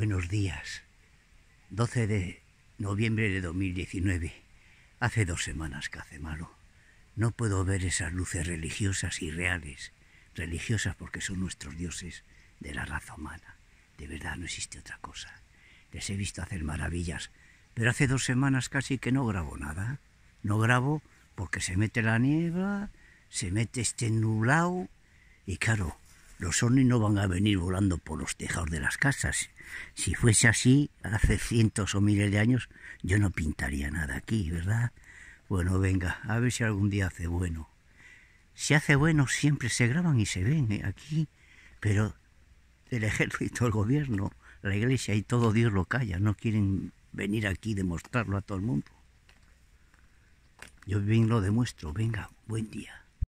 Buenos días. 12 de noviembre de 2019. Hace dos semanas que hace malo. No puedo ver esas luces religiosas y reales. Religiosas porque son nuestros dioses de la raza humana. De verdad no existe otra cosa. Les he visto hacer maravillas. Pero hace dos semanas casi que no grabo nada. No grabo porque se mete la niebla, se mete este nulao y claro, los ovnis no van a venir volando por los tejados de las casas. Si fuese así, hace cientos o miles de años, yo no pintaría nada aquí, ¿verdad? Bueno, venga, a ver si algún día hace bueno. Si hace bueno, siempre se graban y se ven ¿eh? aquí, pero el ejército, el gobierno, la iglesia y todo Dios lo calla, no quieren venir aquí demostrarlo a todo el mundo. Yo bien lo demuestro, venga, buen día.